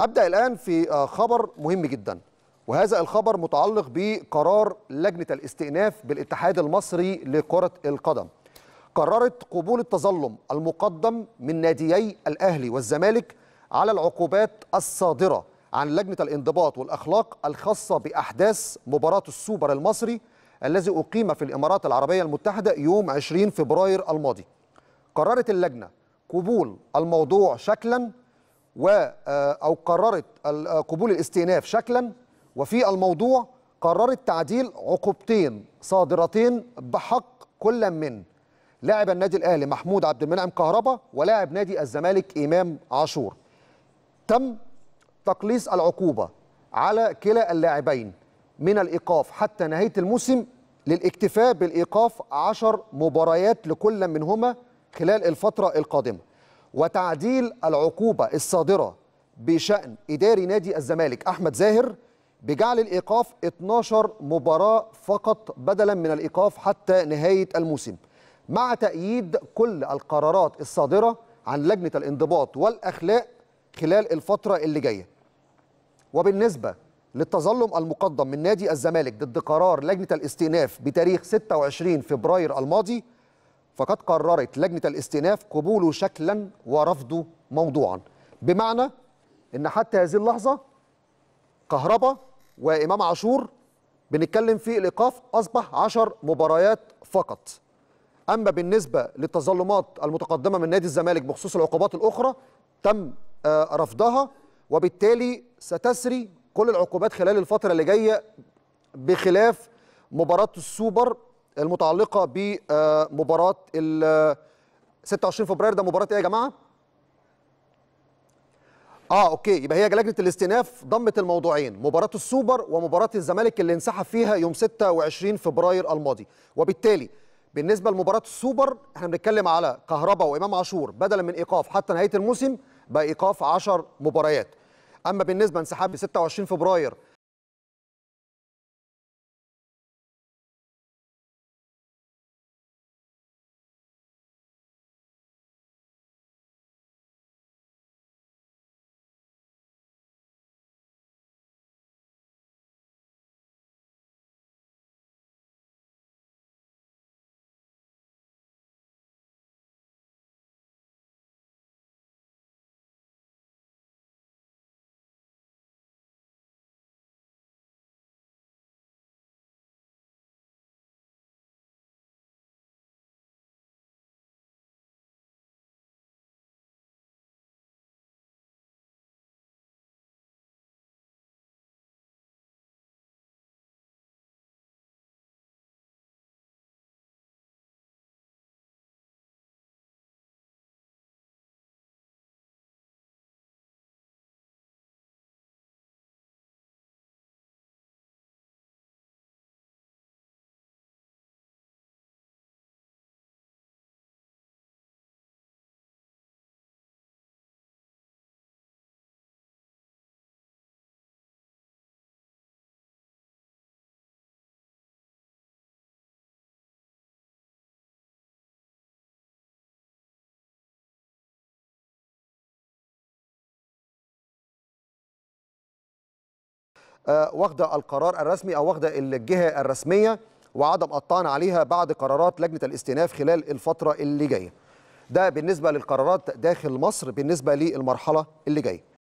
ابدا الان في آه، خبر مهم جدا وهذا الخبر متعلق بقرار لجنه الاستئناف بالاتحاد المصري لكره القدم قررت قبول التظلم المقدم من ناديي الاهلي والزمالك على العقوبات الصادره عن لجنه الانضباط والاخلاق الخاصه باحداث مباراه السوبر المصري الذي اقيم في الامارات العربيه المتحده يوم 20 فبراير الماضي قررت اللجنه قبول الموضوع شكلا و آه، او قررت آه، قبول الاستئناف شكلا وفي الموضوع قررت تعديل عقوبتين صادرتين بحق كل من لاعب النادي الاهلي محمود عبد المنعم كهربا ولاعب نادي الزمالك امام عاشور تم تقليص العقوبه على كلا اللاعبين من الايقاف حتى نهايه الموسم للاكتفاء بالايقاف عشر مباريات لكل منهما خلال الفتره القادمه وتعديل العقوبة الصادرة بشأن إداري نادي الزمالك أحمد زاهر بجعل الإيقاف 12 مباراة فقط بدلا من الإيقاف حتى نهاية الموسم مع تأييد كل القرارات الصادرة عن لجنة الانضباط والأخلاق خلال الفترة اللي جاية وبالنسبة للتظلم المقدم من نادي الزمالك ضد قرار لجنة الاستئناف بتاريخ 26 فبراير الماضي فقد قررت لجنة الاستئناف قبوله شكلا ورفضه موضوعا بمعنى ان حتى هذه اللحظة كهربا وامام عاشور بنتكلم في الايقاف اصبح 10 مباريات فقط اما بالنسبه للتظلمات المتقدمه من نادي الزمالك بخصوص العقوبات الاخرى تم آه، رفضها وبالتالي ستسري كل العقوبات خلال الفتره اللي جايه بخلاف مباراه السوبر المتعلقه بمباراه ال 26 فبراير ده مباراه ايه يا جماعه؟ اه اوكي يبقى هي لجنه الاستئناف ضمت الموضوعين مباراه السوبر ومباراه الزمالك اللي انسحب فيها يوم 26 فبراير الماضي وبالتالي بالنسبه لمباراه السوبر احنا بنتكلم على كهربا وامام عاشور بدلا من ايقاف حتى نهايه الموسم بقى ايقاف 10 مباريات اما بالنسبه انسحاب 26 فبراير واخده القرار الرسمي او واخده الجهه الرسميه وعدم الطعن عليها بعد قرارات لجنه الاستئناف خلال الفتره اللي جايه. ده بالنسبه للقرارات داخل مصر بالنسبه للمرحله اللي جايه.